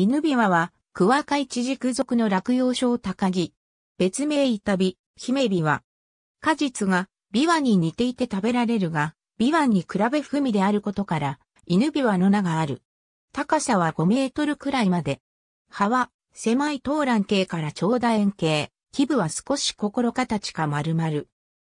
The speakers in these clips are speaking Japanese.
犬びわは、クワカイチジク属の落葉小高木。別名イタビ、姫ビワ。果実が、ビワに似ていて食べられるが、ビワに比べ不味であることから、犬びわの名がある。高さは5メートルくらいまで。葉は、狭い東蘭形から長楕円形。基部は少し心形か丸々。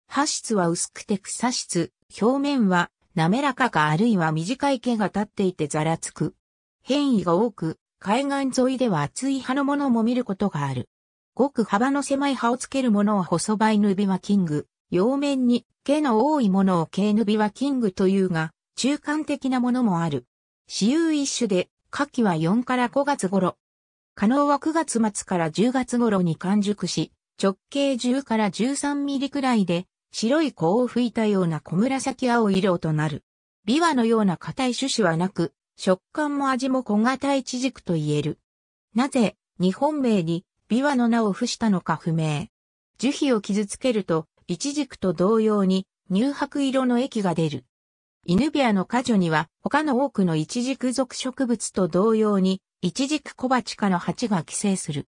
葉質は薄くて草質。表面は、滑らかかあるいは短い毛が立っていてざらつく。変異が多く、海岸沿いでは厚い葉のものも見ることがある。ごく幅の狭い葉をつけるものを細ばいヌビワキング、洋面に毛の多いものを毛ヌビワキングというが、中間的なものもある。私有一種で、夏季は4から5月頃。可能は9月末から10月頃に完熟し、直径10から13ミリくらいで、白い甲を吹いたような小紫青色となる。ビワのような硬い種子はなく、食感も味も小型イチジクと言える。なぜ、日本名に、ビワの名を付したのか不明。樹皮を傷つけると、イチジクと同様に、乳白色の液が出る。イヌビアの果樹には、他の多くのイチジク属植物と同様に、イチジク小鉢科の鉢が寄生する。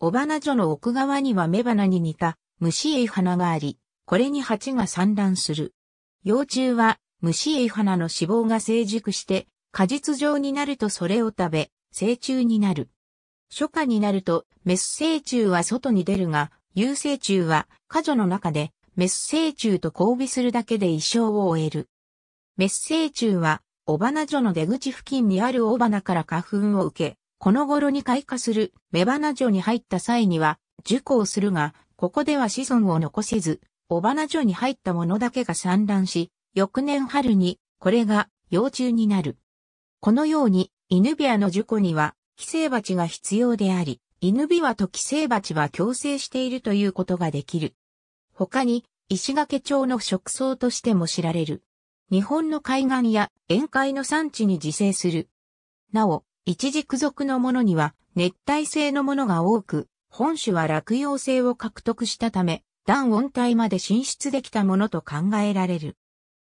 お花樹の奥側には雌花に似た、虫エイ花があり、これに鉢が産卵する。幼虫は、虫エイ花の脂肪が成熟して、果実状になるとそれを食べ、成虫になる。初夏になると、メス成虫は外に出るが、有成虫は、果女の中で、メス成虫と交尾するだけで一生を終える。メス成虫は、尾花女の出口付近にある尾花から花粉を受け、この頃に開花する、バ花女に入った際には、受講するが、ここでは子孫を残せず、尾花女に入ったものだけが産卵し、翌年春に、これが幼虫になる。このように、犬ビアの事故には、寄生鉢が必要であり、犬ビワと寄生鉢は共生しているということができる。他に、石垣町の食草としても知られる。日本の海岸や沿海の産地に自生する。なお、一軸属のものには熱帯性のものが多く、本種は落葉性を獲得したため、断温帯まで進出できたものと考えられる。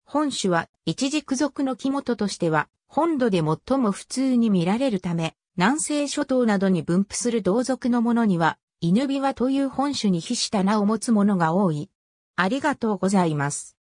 本種は一軸属の木元としては本土で最も普通に見られるため、南西諸島などに分布する同族のものには、犬ヌビワという本種に比した名を持つものが多い。ありがとうございます。